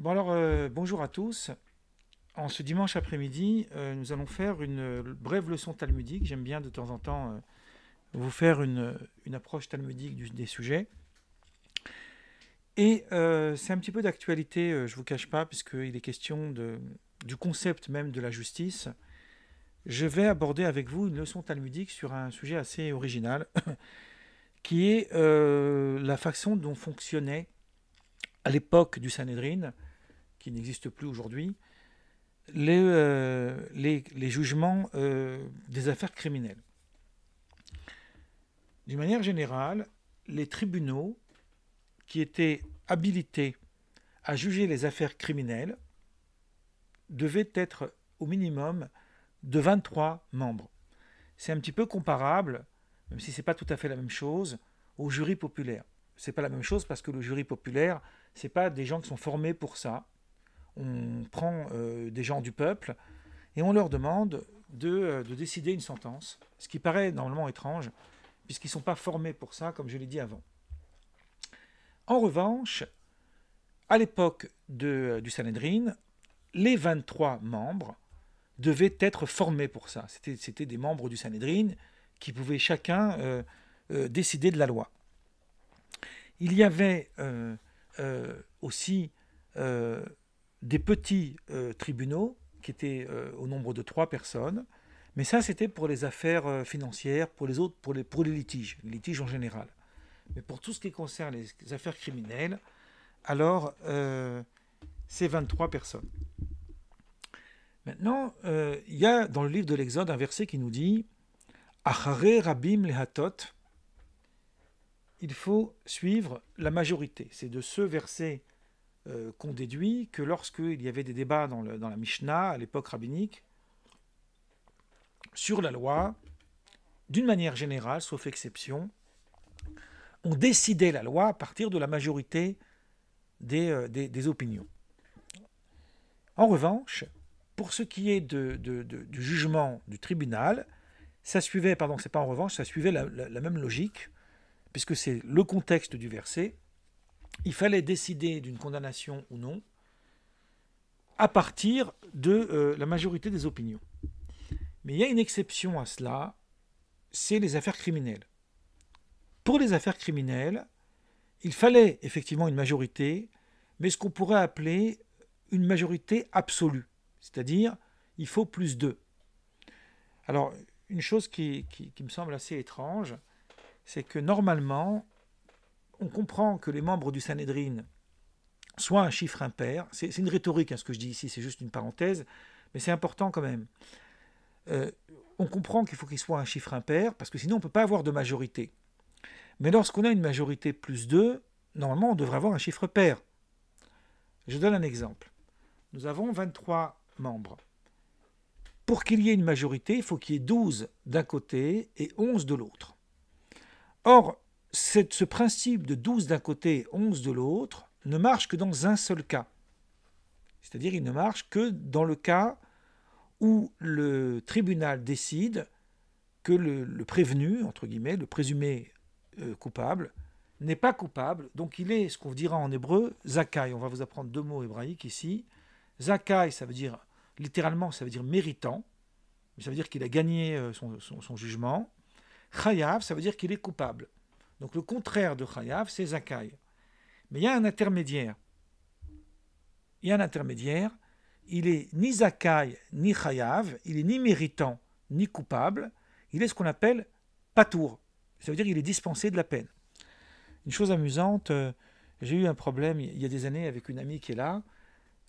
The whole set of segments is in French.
Bon alors, euh, bonjour à tous. En ce dimanche après-midi, euh, nous allons faire une brève leçon talmudique. J'aime bien de temps en temps euh, vous faire une, approche talmudique des sujets. Et c'est un petit peu d'actualité, je ne vous cache pas, puisqu'il est question du concept même de la justice. Je vais aborder avec vous une leçon talmudique sur un sujet assez original, qui est la façon dont fonctionnait à l'époque du Sanhedrin, qui n'existe plus aujourd'hui, les, euh, les, jugements euh, des affaires criminelles. D'une manière générale, les tribunaux qui étaient habilités à juger les affaires criminelles devaient être au minimum de 23 membres. C'est un petit peu comparable, même si ce n'est pas tout à fait la même chose, au jury populaire. Ce n'est pas la même chose parce que le jury populaire, ce n'est pas des gens qui sont formés pour ça on prend euh, des gens du peuple et on leur demande euh, de, décider une sentence, ce qui paraît normalement étrange, puisqu'ils ne sont pas formés pour ça, comme je l'ai dit avant. En revanche, à l'époque euh, du Sanhedrin, les 23 membres devaient être formés pour ça. C'était des membres du Sanhedrin qui pouvaient chacun décider de la loi. Il y avait aussi des petits euh, tribunaux qui étaient euh, au nombre de trois personnes. Mais ça, c'était pour les affaires euh, financières, pour les autres, pour les, litiges, les litiges en général. Mais pour tout ce qui concerne les affaires criminelles, alors euh, c'est 23 personnes. Maintenant, il y a dans le livre de l'Exode un verset qui nous dit Achare rabim lehatot il faut suivre la majorité. C'est de ce verset euh, qu'on déduit que lorsqu'il y avait des débats dans, la Mishnah, à l'époque rabbinique, sur la loi, d'une manière générale, sauf exception, on décidait la loi à partir de la majorité des, euh, opinions. En revanche, pour ce qui est du jugement du tribunal, ça suivait, pardon, c'est pas en revanche, ça suivait la même logique, puisque c'est le contexte du verset, il fallait décider d'une condamnation ou non à partir de euh, la majorité des opinions. Mais il y a une exception à cela, c'est les affaires criminelles. Pour les affaires criminelles, il fallait effectivement une majorité, mais ce qu'on pourrait appeler une majorité absolue, c'est-à-dire il faut plus d'eux. Alors, une chose qui me semble assez étrange, c'est que normalement, on comprend que les membres du Sanhedrin soient un chiffre impair. C'est une rhétorique, hein, ce que je dis ici, c'est juste une parenthèse, mais c'est important quand même. Euh, on comprend qu'il faut qu'il soit un chiffre impair, parce que sinon on ne peut pas avoir de majorité. Mais lorsqu'on a une majorité plus 2, normalement on devrait avoir un chiffre pair. Je donne un exemple. Nous avons 23 membres. Pour qu'il y ait une majorité, il faut qu'il y ait 12 d'un côté et 11 de l'autre. Or, ce principe de 12 d'un côté, 11 de l'autre, ne marche que dans un seul cas. C'est-à-dire il ne marche que dans le cas où le tribunal décide que le, prévenu, entre guillemets, le présumé euh, coupable, n'est pas coupable. Donc il est ce qu'on dira en hébreu, zakai. On va vous apprendre deux mots hébraïques ici. Zakai, ça veut dire, littéralement, ça veut dire méritant. Ça veut dire qu'il a gagné euh, son, son jugement. Chayav, ça veut dire qu'il est coupable. Donc le contraire de Khayav, c'est Zakaï. Mais il y a un intermédiaire. Il y a un intermédiaire. Il est ni Zakaï, ni Khayav. Il est ni méritant, ni coupable. Il est ce qu'on appelle patour. Ça veut dire qu'il est dispensé de la peine. Une chose amusante, euh, j'ai eu un problème il y a des années avec une amie qui est là.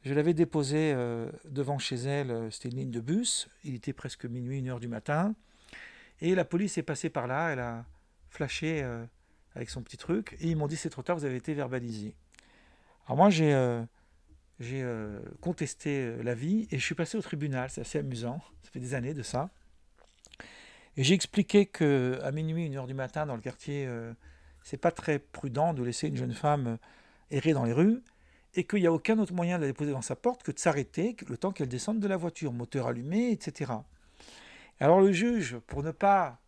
Je l'avais déposé euh, devant chez elle, euh, c'était une ligne de bus. Il était presque minuit, une heure du matin. Et la police est passée par là, elle a flashé avec son petit truc, et ils m'ont dit c'est trop tard, vous avez été verbalisé. Alors moi j'ai euh, euh, contesté euh, l'avis, et je suis passé au tribunal, c'est assez amusant, ça fait des années de ça. Et j'ai expliqué que à minuit, une heure du matin, dans le quartier, c'est pas très prudent de laisser une jeune femme errer dans les rues et qu'il n'y a aucun autre moyen de la déposer dans sa porte que de s'arrêter le temps qu'elle descende de la voiture, moteur allumé, etc. Alors le juge, pour ne pas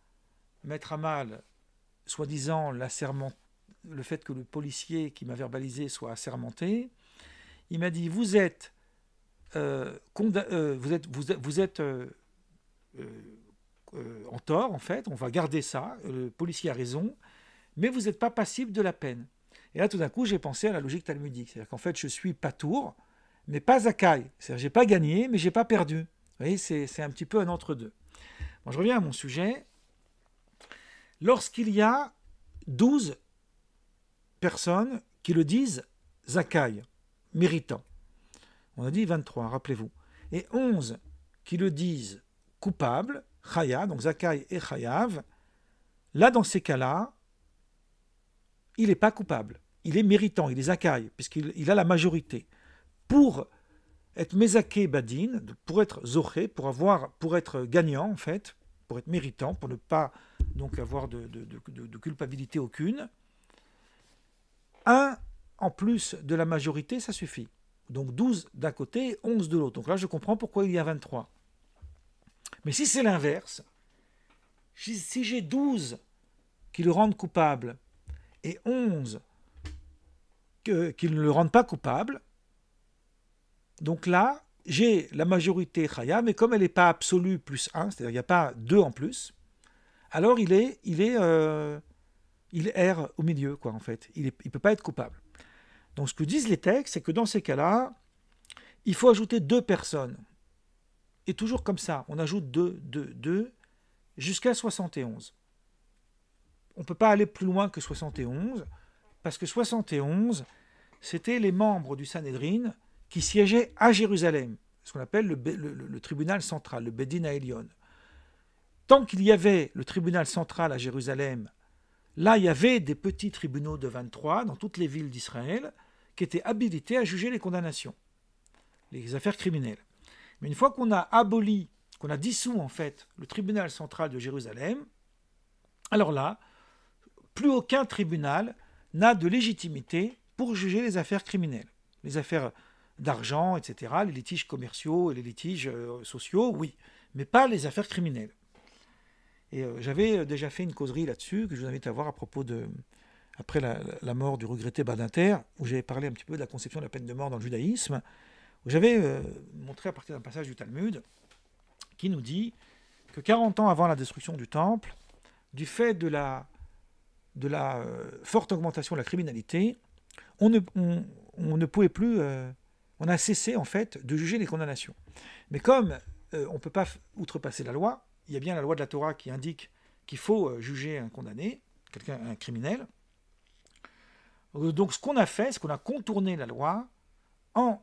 mettre à mal soi-disant le fait que le policier qui m'a verbalisé soit assermenté. Il m'a dit vous êtes euh, euh, vous êtes vous, vous êtes euh, en tort en fait. On va garder ça. Le policier a raison, mais vous n'êtes pas passible de la peine. Et là, tout d'un coup, j'ai pensé à la logique talmudique, c'est-à-dire qu'en fait, je suis pas tour mais pas caille C'est-à-dire, j'ai pas gagné, mais j'ai pas perdu. Vous voyez, c'est un petit peu un entre deux. Bon, je reviens à mon sujet lorsqu'il y a 12 personnes qui le disent Zakai, méritant. On a dit 23, rappelez-vous. Et 11 qui le disent coupable, Chaya, donc Zakai et Chayav. Là, dans ces cas-là, il n'est pas coupable. Il est méritant, il est Zakai, puisqu'il a la majorité. Pour être Mezaké Badin, pour être Zoché, pour, avoir, pour être gagnant, en fait, pour être méritant, pour ne pas donc avoir de, de culpabilité aucune. Un en plus de la majorité, ça suffit. Donc 12 d'un côté et 11 de l'autre. Donc là, je comprends pourquoi il y a 23. Mais si c'est l'inverse, si j'ai 12 qui le rendent coupable et 11 qui ne le rendent pas coupable, donc là, j'ai la majorité Chaya, mais comme elle n'est pas absolue plus 1, c'est-à-dire qu'il n'y a pas deux en plus, alors il est, il est, euh, il erre au milieu, quoi, en fait. Il ne peut pas être coupable. Donc ce que disent les textes, c'est que dans ces cas-là, il faut ajouter deux personnes. Et toujours comme ça, on ajoute 2, 2, 2, jusqu'à 71. On ne peut pas aller plus loin que 71, parce que 71, c'était les membres du Sanhedrin qui siégeait à Jérusalem, ce qu'on appelle le, tribunal central, le Bedin Elion. Tant qu'il y avait le tribunal central à Jérusalem, là il y avait des petits tribunaux de 23 dans toutes les villes d'Israël qui étaient habilités à juger les condamnations, les affaires criminelles. Mais une fois qu'on a aboli, qu'on a dissous en fait le tribunal central de Jérusalem, alors là, plus aucun tribunal n'a de légitimité pour juger les affaires criminelles, les affaires d'argent, etc., les litiges commerciaux et les litiges euh, sociaux, oui, mais pas les affaires criminelles. Et euh, j'avais euh, déjà fait une causerie là-dessus, que je vous invite à voir à propos de, après la, mort du regretté Badinter, où j'avais parlé un petit peu de la conception de la peine de mort dans le judaïsme, où j'avais montré à partir d'un passage du Talmud, qui nous dit que 40 ans avant la destruction du Temple, du fait de la, de la forte augmentation de la criminalité, on ne, on, ne pouvait plus on a cessé en fait de juger les condamnations. Mais comme euh, on ne peut pas outrepasser la loi, il y a bien la loi de la Torah qui indique qu'il faut euh, juger un condamné, quelqu'un, un criminel. Euh, donc ce qu'on a fait, c'est qu'on a contourné la loi en,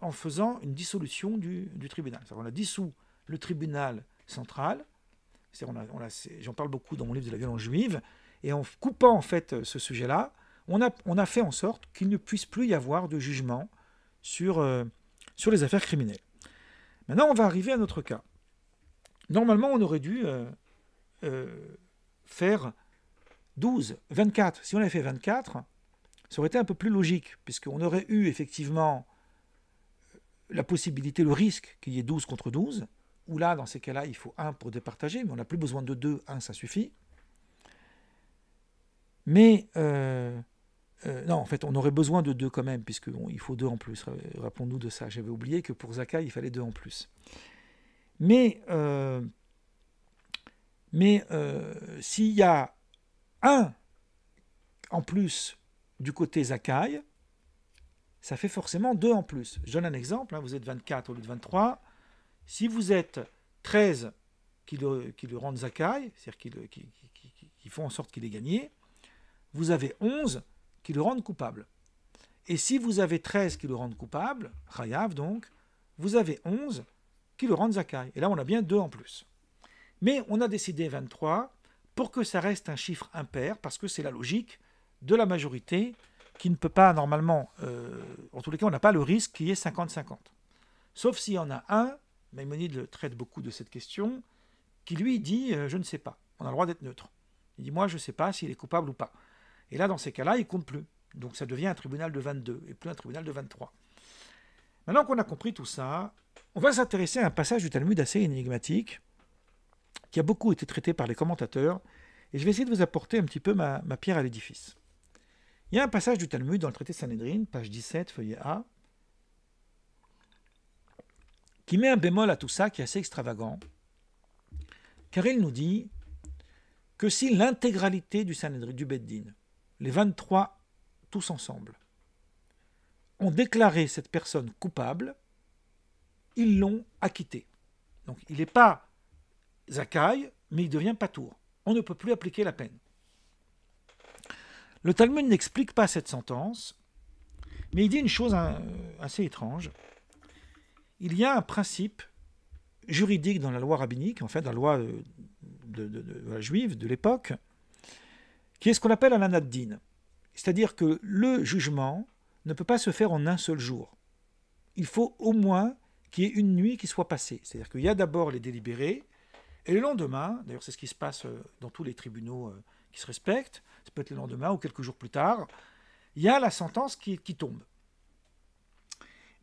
en faisant une dissolution du, tribunal. On a dissous le tribunal central, j'en parle beaucoup dans mon livre de la violence juive, et en coupant en fait ce sujet-là, on a, on a fait en sorte qu'il ne puisse plus y avoir de jugement sur, euh, sur les affaires criminelles. Maintenant, on va arriver à notre cas. Normalement, on aurait dû euh, euh, faire 12, 24. Si on avait fait 24, ça aurait été un peu plus logique, puisqu'on aurait eu effectivement la possibilité, le risque qu'il y ait 12 contre 12, où là, dans ces cas-là, il faut 1 pour départager, mais on n'a plus besoin de 2, 1, ça suffit. Mais euh, non, en fait, on aurait besoin de deux quand même, puisqu'il faut deux en plus. Rappelons-nous de ça. J'avais oublié que pour Zakai, il fallait deux en plus. Mais, euh, mais euh, s'il y a un en plus du côté Zakai, ça fait forcément deux en plus. Je donne un exemple. Hein. vous êtes 24 au lieu de 23. Si vous êtes 13 qui le, rendent Zakai, c'est-à-dire qui, font en sorte qu'il ait gagné, vous avez 11 qui le rendent coupable. Et si vous avez 13 qui le rendent coupable, Khayav donc, vous avez 11 qui le rendent Zakai. Et là, on a bien deux en plus. Mais on a décidé 23 pour que ça reste un chiffre impair, parce que c'est la logique de la majorité qui ne peut pas normalement, euh, en tous les cas, on n'a pas le risque qu'il y ait 50-50. Sauf s'il y en a un, Maïmonide traite beaucoup de cette question, qui lui dit euh, je ne sais pas, on a le droit d'être neutre. Il dit moi je ne sais pas s'il est coupable ou pas. Et là, dans ces cas-là, il compte plus. Donc ça devient un tribunal de 22 et plus un tribunal de 23. Maintenant qu'on a compris tout ça, on va s'intéresser à un passage du Talmud assez énigmatique qui a beaucoup été traité par les commentateurs et je vais essayer de vous apporter un petit peu ma, pierre à l'édifice. Il y a un passage du Talmud dans le traité Sanhedrin, page 17, feuillet A, qui met un bémol à tout ça qui est assez extravagant, car il nous dit que si l'intégralité du Sanhedrin, du Beddin, les 23 tous ensemble, ont déclaré cette personne coupable, ils l'ont acquitté. Donc il n'est pas Zakaï, mais il devient Patour. On ne peut plus appliquer la peine. Le Talmud n'explique pas cette sentence, mais il dit une chose hein, assez étrange. Il y a un principe juridique dans la loi rabbinique, en fait, la loi euh, juive de l'époque, qui est ce qu'on appelle un anaddin. C'est-à-dire que le jugement ne peut pas se faire en un seul jour. Il faut au moins qu'il y ait une nuit qui soit passée. C'est-à-dire qu'il y a d'abord les délibérés, et le lendemain, d'ailleurs c'est ce qui se passe euh, dans tous les tribunaux euh, qui se respectent, ça peut être le lendemain ou quelques jours plus tard, il y a la sentence qui, qui tombe.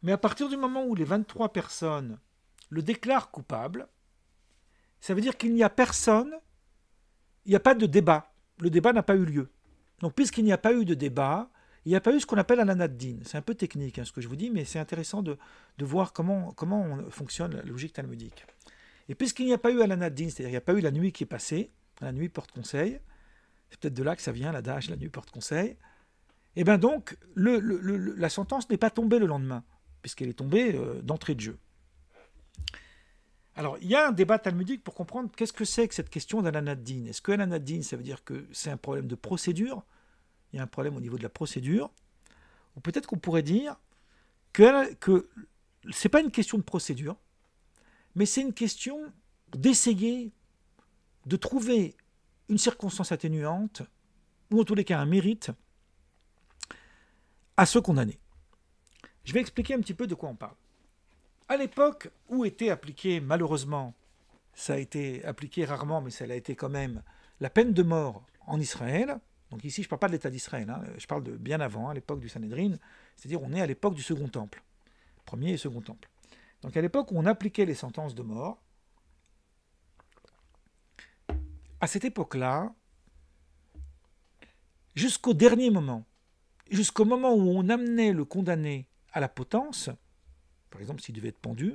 Mais à partir du moment où les 23 personnes le déclarent coupable, ça veut dire qu'il n'y a personne, il n'y a pas de débat le débat n'a pas eu lieu. Donc, puisqu'il n'y a pas eu de débat, il n'y a pas eu ce qu'on appelle un din C'est un peu technique hein, ce que je vous dis, mais c'est intéressant de, voir comment, fonctionne la logique talmudique. Et puisqu'il n'y a pas eu un din c'est-à-dire qu'il n'y a pas eu la nuit qui est passée, la nuit porte-conseil, c'est peut-être de là que ça vient, la dash, la nuit porte-conseil, et eh bien donc, la sentence n'est pas tombée le lendemain, puisqu'elle est tombée euh, d'entrée de jeu. Alors, il y a un débat talmudique pour comprendre qu'est-ce que c'est que cette question d'Alanadine. Est-ce que al ça veut dire que c'est un problème de procédure Il y a un problème au niveau de la procédure. Ou peut-être qu'on pourrait dire que, que ce n'est pas une question de procédure, mais c'est une question d'essayer de trouver une circonstance atténuante, ou en tous les cas un mérite, à ce condamné. Je vais expliquer un petit peu de quoi on parle. À l'époque où était appliquée, malheureusement, ça a été appliqué rarement, mais ça l'a été quand même, la peine de mort en Israël. Donc ici, je ne parle pas de l'État d'Israël, hein, je parle de bien avant, à l'époque du Sanhedrin, c'est-à-dire on est à l'époque du Second Temple, premier et Second Temple. Donc à l'époque où on appliquait les sentences de mort, à cette époque-là, jusqu'au dernier moment, jusqu'au moment où on amenait le condamné à la potence, par exemple, s'il devait être pendu,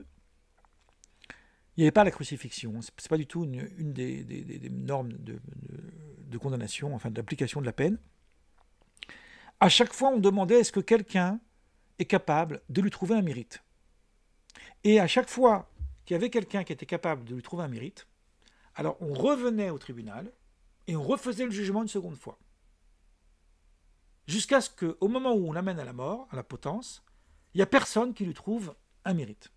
il n'y avait pas la crucifixion. Hein. Ce n'est pas du tout une, des, normes de, condamnation, enfin d'application de la peine. À chaque fois, on demandait est-ce que quelqu'un est capable de lui trouver un mérite. Et à chaque fois qu'il y avait quelqu'un qui était capable de lui trouver un mérite, alors on revenait au tribunal et on refaisait le jugement une seconde fois. Jusqu'à ce qu'au moment où on l'amène à la mort, à la potence, il n'y a personne qui lui trouve un mérite.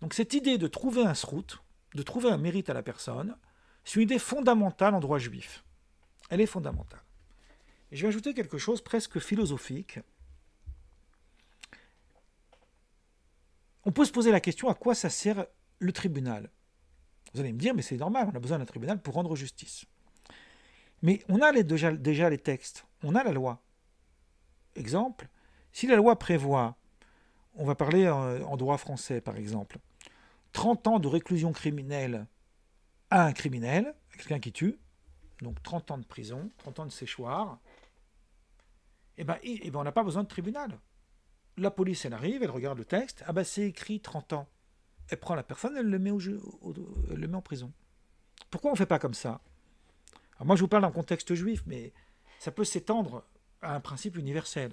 Donc cette idée de trouver un sroute, de trouver un mérite à la personne, c'est une idée fondamentale en droit juif. Elle est fondamentale. Et je vais ajouter quelque chose presque philosophique. On peut se poser la question à quoi ça sert le tribunal Vous allez me dire, mais c'est normal, on a besoin d'un tribunal pour rendre justice. Mais on a déjà les textes, on a la loi. Exemple, si la loi prévoit on va parler euh, en droit français, par exemple. 30 ans de réclusion criminelle à un criminel, quelqu'un qui tue, donc 30 ans de prison, 30 ans de séchoir, eh ben, eh ben, on n'a pas besoin de tribunal. La police, elle arrive, elle regarde le texte, ah ben c'est écrit 30 ans. Elle prend la personne, elle le met, au le met en prison. Pourquoi on ne fait pas comme ça Moi, je vous parle d'un contexte juif, mais ça peut s'étendre à un principe universel.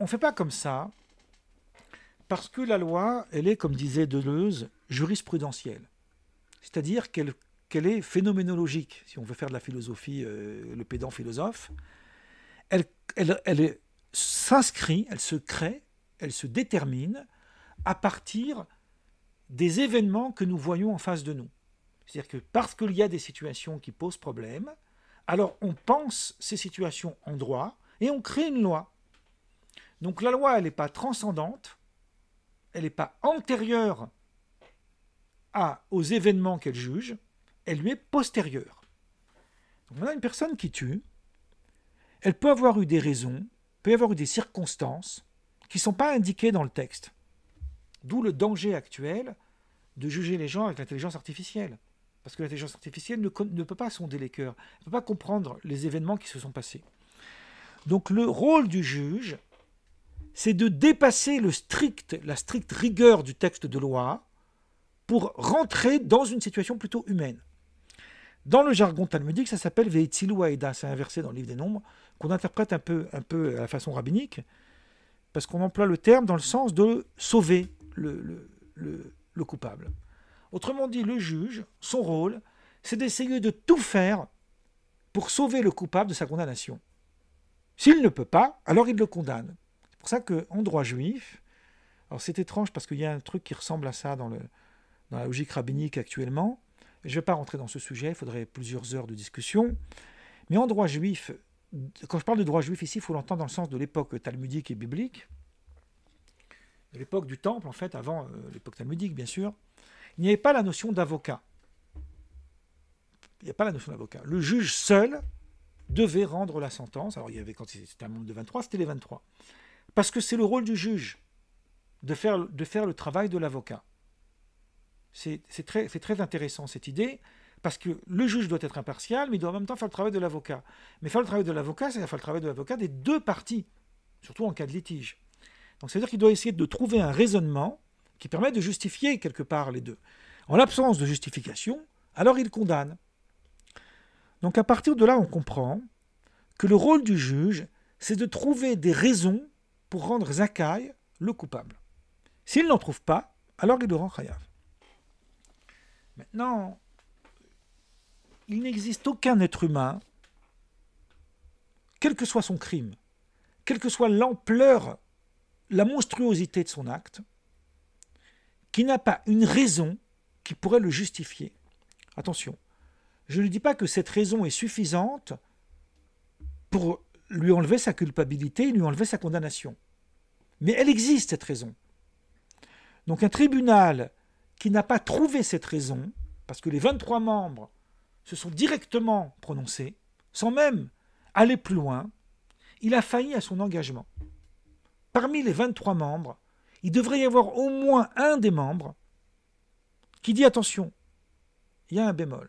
On ne fait pas comme ça parce que la loi, elle est, comme disait Deleuze, jurisprudentielle. C'est-à-dire qu'elle est phénoménologique, si on veut faire de la philosophie, euh, le pédant philosophe. Elle, elle s'inscrit, elle se crée, elle se détermine à partir des événements que nous voyons en face de nous. C'est-à-dire que parce qu'il y a des situations qui posent problème, alors on pense ces situations en droit et on crée une loi. Donc la loi, elle n'est pas transcendante, elle n'est pas antérieure à, aux événements qu'elle juge, elle lui est postérieure. Donc on a une personne qui tue, elle peut avoir eu des raisons, peut avoir eu des circonstances qui ne sont pas indiquées dans le texte. D'où le danger actuel de juger les gens avec l'intelligence artificielle. Parce que l'intelligence artificielle ne, ne, peut pas sonder les cœurs, elle ne peut pas comprendre les événements qui se sont passés. Donc le rôle du juge, c'est de dépasser la stricte rigueur du texte de loi pour rentrer dans une situation plutôt humaine. Dans le jargon talmudique, ça s'appelle Ve'etzilu Aeda, c'est inversé dans le livre des nombres, qu'on interprète un peu, à la façon rabbinique, parce qu'on emploie le terme dans le sens de sauver le coupable. Autrement dit, le juge, son rôle, c'est d'essayer de tout faire pour sauver le coupable de sa condamnation. S'il ne peut pas, alors il le condamne pour ça qu'en droit juif, alors c'est étrange parce qu'il y a un truc qui ressemble à ça dans, la logique rabbinique actuellement. Je ne vais pas rentrer dans ce sujet, il faudrait plusieurs heures de discussion. Mais en droit juif, quand je parle de droit juif ici, il faut l'entendre dans le sens de l'époque talmudique et biblique, l'époque du temple en fait, avant euh, l'époque talmudique bien sûr, il n'y avait pas la notion d'avocat. Il n'y a pas la notion d'avocat. Le juge seul devait rendre la sentence. Alors il y avait quand c'était un nombre de 23, c'était les 23. Parce que c'est le rôle du juge de faire, de faire le travail de l'avocat. C'est très, très intéressant cette idée, parce que le juge doit être impartial, mais il doit en même temps faire le travail de l'avocat. Mais faire le travail de l'avocat, c'est faire le travail de l'avocat des deux parties, surtout en cas de litige. Donc c'est-à-dire qu'il doit essayer de trouver un raisonnement qui permet de justifier quelque part les deux. En l'absence de justification, alors il condamne. Donc à partir de là, on comprend que le rôle du juge, c'est de trouver des raisons pour rendre zakai le coupable. S'il n'en trouve pas, alors il le rend Khayav. Maintenant, il n'existe aucun être humain, quel que soit son crime, quelle que soit l'ampleur, la monstruosité de son acte, qui n'a pas une raison qui pourrait le justifier. Attention, je ne dis pas que cette raison est suffisante pour lui enlever sa culpabilité et lui enlever sa condamnation. Mais elle existe, cette raison. Donc un tribunal qui n'a pas trouvé cette raison, parce que les 23 membres se sont directement prononcés, sans même aller plus loin, il a failli à son engagement. Parmi les 23 membres, il devrait y avoir au moins un des membres qui dit attention, il y a un bémol.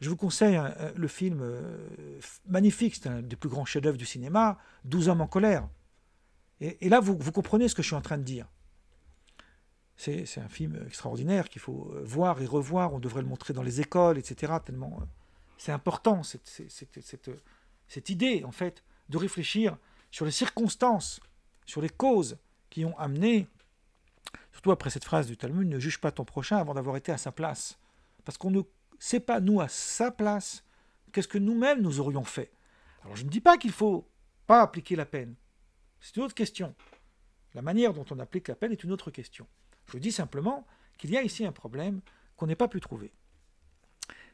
Je vous conseille euh, le film euh, magnifique, c'est un des plus grands chefs-d'œuvre du cinéma, 12 hommes en colère. Et, là, vous, comprenez ce que je suis en train de dire. C'est un film extraordinaire qu'il faut euh, voir et revoir. On devrait le montrer dans les écoles, etc. Tellement euh, c'est important cette, cette, idée, en fait, de réfléchir sur les circonstances, sur les causes qui ont amené, surtout après cette phrase du Talmud, ne juge pas ton prochain avant d'avoir été à sa place. Parce qu'on ne sait pas, nous, à sa place, qu'est-ce que nous-mêmes nous aurions fait. Alors je ne dis pas qu'il ne faut pas appliquer la peine. C'est une autre question. La manière dont on applique la peine est une autre question. Je dis simplement qu'il y a ici un problème qu'on n'ait pas pu trouver.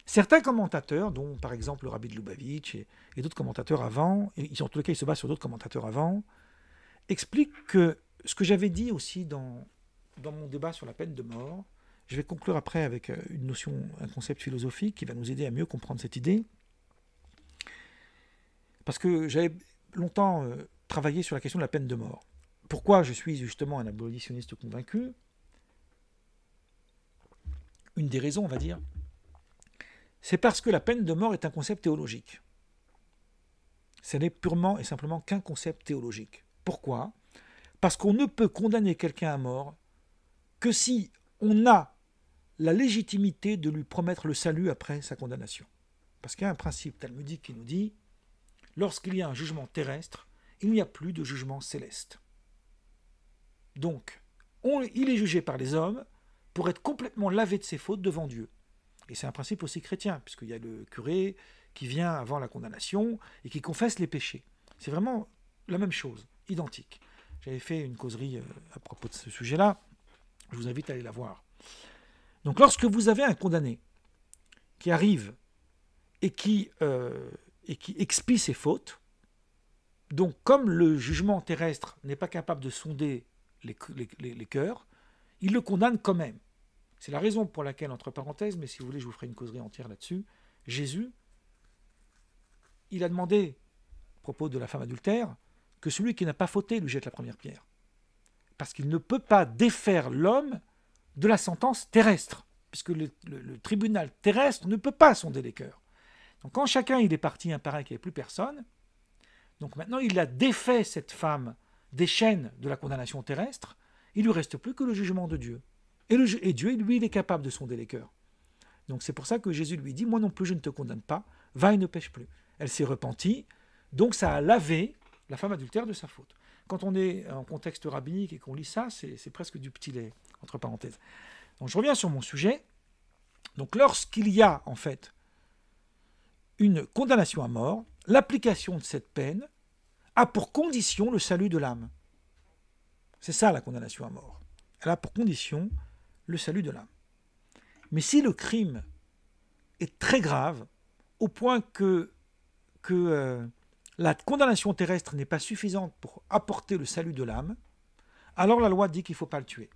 Certains commentateurs, dont par exemple le rabbi de Lubavitch et, d'autres commentateurs avant, et en les cas ils se basent sur d'autres commentateurs avant, expliquent que ce que j'avais dit aussi dans, dans mon débat sur la peine de mort, je vais conclure après avec euh, une notion, un concept philosophique qui va nous aider à mieux comprendre cette idée. Parce que j'avais longtemps euh, travailler sur la question de la peine de mort. Pourquoi je suis justement un abolitionniste convaincu Une des raisons, on va dire, c'est parce que la peine de mort est un concept théologique. Ce n'est purement et simplement qu'un concept théologique. Pourquoi Parce qu'on ne peut condamner quelqu'un à mort que si on a la légitimité de lui promettre le salut après sa condamnation. Parce qu'il y a un principe talmudique qui nous dit, lorsqu'il y a un jugement terrestre, il n'y a plus de jugement céleste. Donc, il est jugé par les hommes pour être complètement lavé de ses fautes devant Dieu. Et c'est un principe aussi chrétien, puisqu'il y a le curé qui vient avant la condamnation et qui confesse les péchés. C'est vraiment la même chose, identique. J'avais fait une causerie euh, à propos de ce sujet-là. Je vous invite à aller la voir. Donc lorsque vous avez un condamné qui arrive et qui, euh, et qui expie ses fautes, donc, comme le jugement terrestre n'est pas capable de sonder les, cœurs, il le condamne quand même. C'est la raison pour laquelle, entre parenthèses, mais si vous voulez, je vous ferai une causerie entière là-dessus, Jésus, il a demandé, à propos de la femme adultère, que celui qui n'a pas fauté lui jette la première pierre. Parce qu'il ne peut pas défaire l'homme de la sentence terrestre, puisque le, tribunal terrestre ne peut pas sonder les cœurs. Donc quand chacun il est parti un par un, qu'il n'y avait plus personne, donc maintenant, il a défait cette femme des chaînes de la condamnation terrestre. Il lui reste plus que le jugement de Dieu. Et, Dieu, lui, il est capable de sonder les cœurs. Donc c'est pour ça que Jésus lui dit, moi non plus, je ne te condamne pas, va et ne pêche plus. Elle s'est repentie, donc ça a lavé la femme adultère de sa faute. Quand on est en contexte rabbinique et qu'on lit ça, c'est presque du petit lait, entre parenthèses. Donc je reviens sur mon sujet. Donc lorsqu'il y a en fait une condamnation à mort, l'application de cette peine a pour condition le salut de l'âme. C'est ça la condamnation à mort. Elle a pour condition le salut de l'âme. Mais si le crime est très grave, au point que, que euh, la condamnation terrestre n'est pas suffisante pour apporter le salut de l'âme, alors la loi dit qu'il ne faut pas le tuer.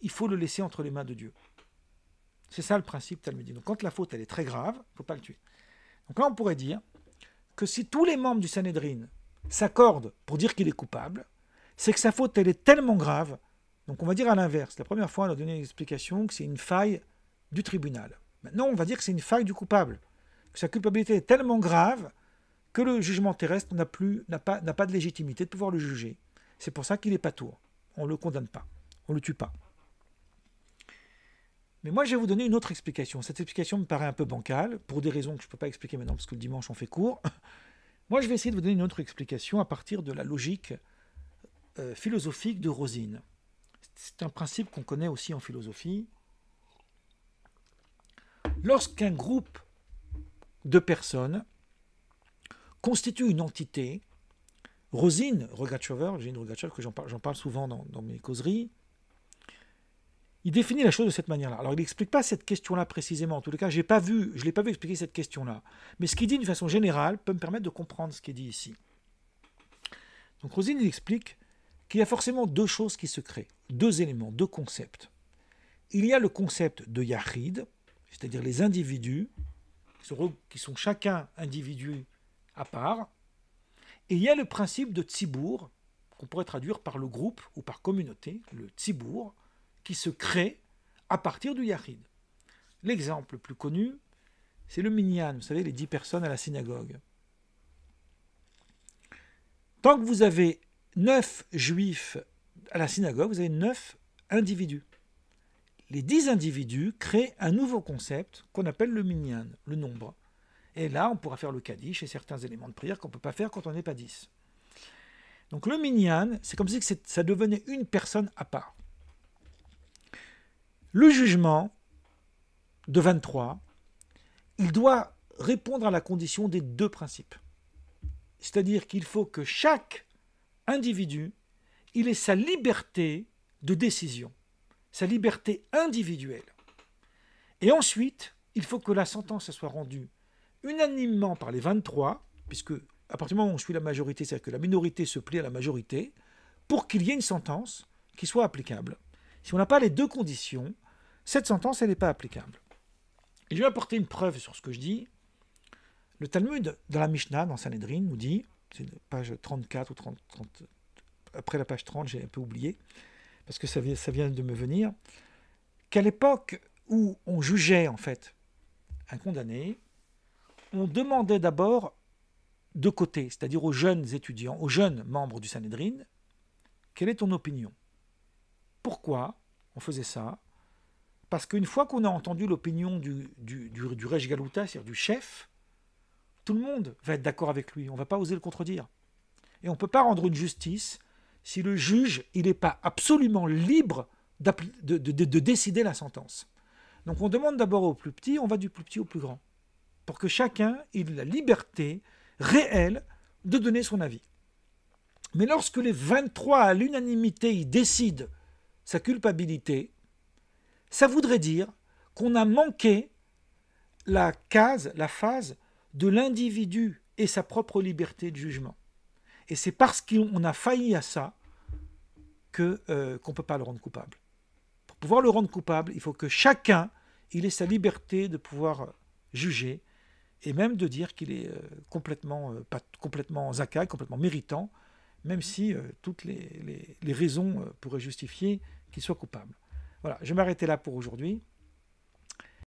Il faut le laisser entre les mains de Dieu. C'est ça le principe dit. Donc quand la faute elle est très grave, il ne faut pas le tuer. Donc là on pourrait dire, que si tous les membres du Sanhedrin s'accordent pour dire qu'il est coupable, c'est que sa faute, elle est tellement grave. Donc on va dire à l'inverse. La première fois, on a donné une explication que c'est une faille du tribunal. Maintenant, on va dire que c'est une faille du coupable, que sa culpabilité est tellement grave que le jugement terrestre n'a plus n'a pas, n'a pas de légitimité de pouvoir le juger. C'est pour ça qu'il n'est pas tour. On ne le condamne pas, on ne le tue pas. Mais moi, je vais vous donner une autre explication. Cette explication me paraît un peu bancale, pour des raisons que je ne peux pas expliquer maintenant, parce que le dimanche, on fait court. Moi, je vais essayer de vous donner une autre explication à partir de la logique euh, philosophique de Rosine. C'est un principe qu'on connaît aussi en philosophie. Lorsqu'un groupe de personnes constitue une entité, Rosine Rogatchover, j'ai une Rogatchover que j'en parle, souvent dans mes causeries, il définit la chose de cette manière-là. Alors, il n'explique pas cette question-là précisément. En tout cas, j'ai pas vu, je ne l'ai pas vu expliquer cette question-là. Mais ce qu'il dit d'une façon générale peut me permettre de comprendre ce qui est dit ici. Donc, Rosine, il explique qu'il y a forcément deux choses qui se créent, deux éléments, deux concepts. Il y a le concept de Yahrid, c'est-à-dire les individus, qui sont chacun individu à part, et il y a le principe de Tzibour, qu'on pourrait traduire par le groupe ou par communauté, le Tzibour, qui se crée à partir du Yahid. L'exemple le plus connu, c'est le minyan, vous savez, les dix personnes à la synagogue. Tant que vous avez neuf juifs à la synagogue, vous avez neuf individus. Les dix individus créent un nouveau concept qu'on appelle le minyan, le nombre. Et là, on pourra faire le kaddish et certains éléments de prière qu'on ne peut pas faire quand on n'est pas dix. Donc le minyan, c'est comme si ça devenait une personne à part. Le jugement de 23, il doit répondre à la condition des deux principes. C'est-à-dire qu'il faut que chaque individu, il ait sa liberté de décision, sa liberté individuelle. Et ensuite, il faut que la sentence soit rendue unanimement par les 23, puisque à partir du moment où on suit la majorité, c'est-à-dire que la minorité se plie à la majorité, pour qu'il y ait une sentence qui soit applicable. Si on n'a pas les deux conditions, cette sentence, elle n'est pas applicable. Et je vais apporter une preuve sur ce que je dis. Le Talmud, dans la Mishnah, dans Sanhedrin, nous dit, c'est page 34 ou 30, après la page 30, j'ai un peu oublié, parce que ça, vient de me venir, qu'à l'époque où on jugeait, en fait, un condamné, on demandait d'abord de côté, c'est-à-dire aux jeunes étudiants, aux jeunes membres du Sanhedrin, quelle est ton opinion pourquoi on faisait ça Parce qu'une fois qu'on a entendu l'opinion du, du, du, Galuta, c'est-à-dire du chef, tout le monde va être d'accord avec lui. On ne va pas oser le contredire. Et on ne peut pas rendre une justice si le juge n'est pas absolument libre de, de, décider la sentence. Donc on demande d'abord au plus petit, on va du plus petit au plus grand, pour que chacun ait la liberté réelle de donner son avis. Mais lorsque les 23 à l'unanimité y décident sa culpabilité, ça voudrait dire qu'on a manqué la case, la phase de l'individu et sa propre liberté de jugement. Et c'est parce qu'on a failli à ça euh, qu'on ne peut pas le rendre coupable. Pour pouvoir le rendre coupable, il faut que chacun il ait sa liberté de pouvoir euh, juger et même de dire qu'il est euh, complètement, en pas, complètement complètement méritant, même si toutes les raisons pourraient justifier qui soit coupable. Voilà, je vais m'arrêter là pour aujourd'hui.